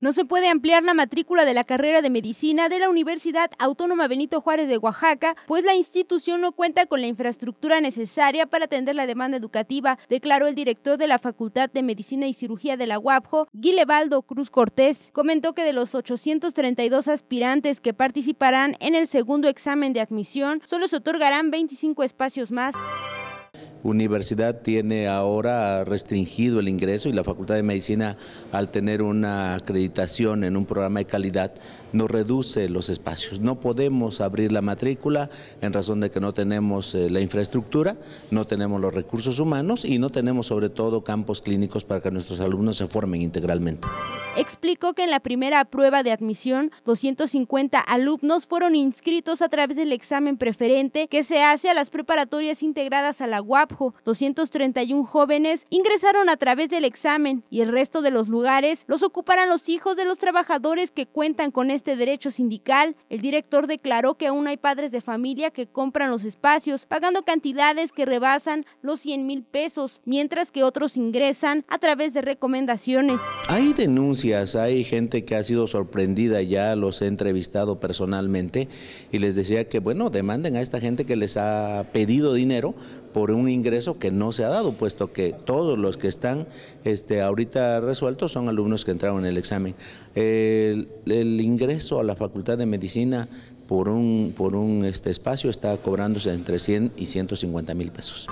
No se puede ampliar la matrícula de la carrera de medicina de la Universidad Autónoma Benito Juárez de Oaxaca, pues la institución no cuenta con la infraestructura necesaria para atender la demanda educativa, declaró el director de la Facultad de Medicina y Cirugía de la UAPJO, Guilebaldo Cruz Cortés. Comentó que de los 832 aspirantes que participarán en el segundo examen de admisión, solo se otorgarán 25 espacios más universidad tiene ahora restringido el ingreso y la Facultad de Medicina al tener una acreditación en un programa de calidad nos reduce los espacios. No podemos abrir la matrícula en razón de que no tenemos eh, la infraestructura, no tenemos los recursos humanos y no tenemos sobre todo campos clínicos para que nuestros alumnos se formen integralmente explicó que en la primera prueba de admisión, 250 alumnos fueron inscritos a través del examen preferente que se hace a las preparatorias integradas a la UAPJO. 231 jóvenes ingresaron a través del examen y el resto de los lugares los ocuparán los hijos de los trabajadores que cuentan con este derecho sindical. El director declaró que aún hay padres de familia que compran los espacios pagando cantidades que rebasan los 100 mil pesos, mientras que otros ingresan a través de recomendaciones. Hay denuncias hay gente que ha sido sorprendida ya, los he entrevistado personalmente y les decía que bueno, demanden a esta gente que les ha pedido dinero por un ingreso que no se ha dado, puesto que todos los que están este, ahorita resueltos son alumnos que entraron en el examen. El, ingreso a la Facultad de Medicina por un, este espacio está cobrándose entre 100 y 150 mil pesos.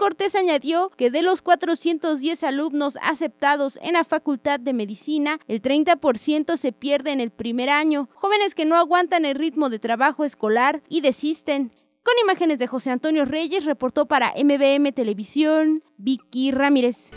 Cortés añadió que de los 410 alumnos aceptados en la Facultad de Medicina, el 30% se pierde en el primer año, jóvenes que no aguantan el ritmo de trabajo escolar y desisten. Con imágenes de José Antonio Reyes, reportó para MBM Televisión Vicky Ramírez.